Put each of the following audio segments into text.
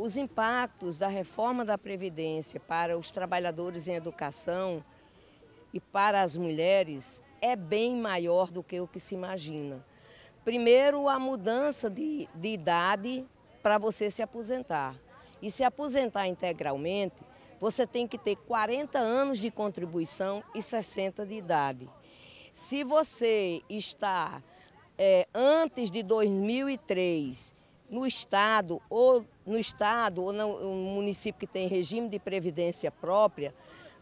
Os impactos da reforma da Previdência para os trabalhadores em educação e para as mulheres é bem maior do que o que se imagina. Primeiro, a mudança de, de idade para você se aposentar. E se aposentar integralmente, você tem que ter 40 anos de contribuição e 60 de idade. Se você está é, antes de 2003 no estado ou no estado ou no município que tem regime de previdência própria,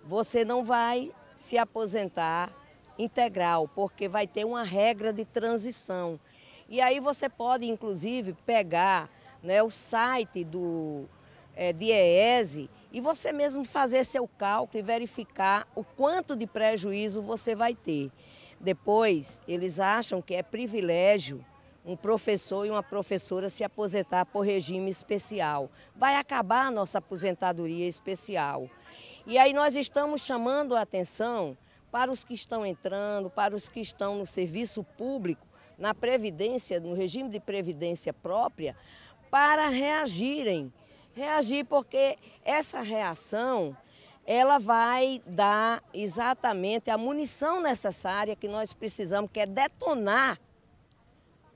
você não vai se aposentar integral, porque vai ter uma regra de transição. E aí você pode, inclusive, pegar né, o site do é, e você mesmo fazer seu cálculo e verificar o quanto de prejuízo você vai ter. Depois, eles acham que é privilégio um professor e uma professora se aposentar por regime especial. Vai acabar a nossa aposentadoria especial. E aí nós estamos chamando a atenção para os que estão entrando, para os que estão no serviço público, na previdência, no regime de previdência própria, para reagirem. Reagir porque essa reação ela vai dar exatamente a munição necessária que nós precisamos, que é detonar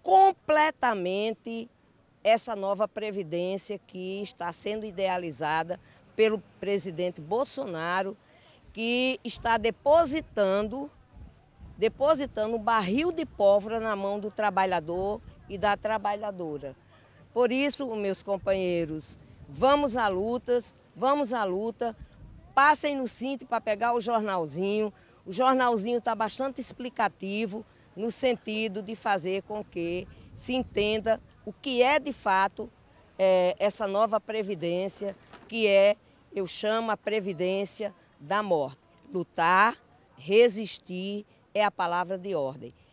completamente essa nova previdência que está sendo idealizada pelo presidente Bolsonaro, que está depositando depositando um barril de pólvora na mão do trabalhador e da trabalhadora. Por isso, meus companheiros, vamos à lutas, vamos à luta. Passem no cinto para pegar o jornalzinho. O jornalzinho está bastante explicativo no sentido de fazer com que se entenda o que é de fato é, essa nova previdência, que é, eu chamo a previdência da morte. Lutar, resistir é a palavra de ordem.